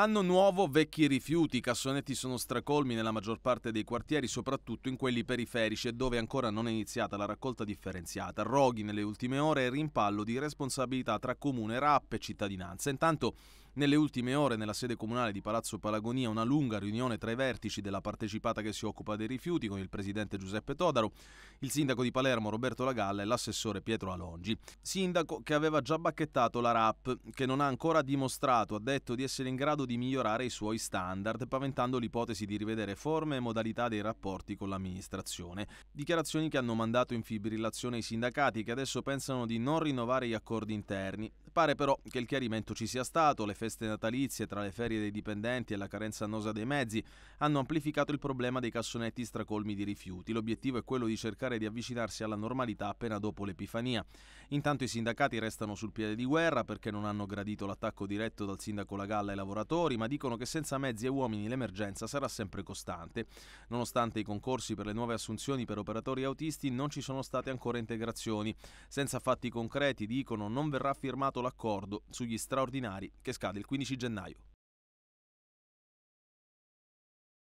Anno nuovo, vecchi rifiuti, i cassonetti sono stracolmi nella maggior parte dei quartieri, soprattutto in quelli periferici e dove ancora non è iniziata la raccolta differenziata. Roghi nelle ultime ore e rimpallo di responsabilità tra comune, RAP e cittadinanza. Intanto nelle ultime ore nella sede comunale di Palazzo Palagonia una lunga riunione tra i vertici della partecipata che si occupa dei rifiuti con il presidente Giuseppe Todaro, il sindaco di Palermo Roberto Lagalla e l'assessore Pietro Alongi. Sindaco che aveva già bacchettato la RAP, che non ha ancora dimostrato, ha detto di essere in grado di di migliorare i suoi standard, paventando l'ipotesi di rivedere forme e modalità dei rapporti con l'amministrazione. Dichiarazioni che hanno mandato in fibrillazione i sindacati che adesso pensano di non rinnovare gli accordi interni, Pare però che il chiarimento ci sia stato, le feste natalizie tra le ferie dei dipendenti e la carenza annosa dei mezzi hanno amplificato il problema dei cassonetti stracolmi di rifiuti. L'obiettivo è quello di cercare di avvicinarsi alla normalità appena dopo l'Epifania. Intanto i sindacati restano sul piede di guerra perché non hanno gradito l'attacco diretto dal sindaco La Galla ai lavoratori, ma dicono che senza mezzi e uomini l'emergenza sarà sempre costante. Nonostante i concorsi per le nuove assunzioni per operatori autisti non ci sono state ancora integrazioni. Senza fatti concreti, dicono, non verrà firmato la l'accordo sugli straordinari che scade il 15 gennaio.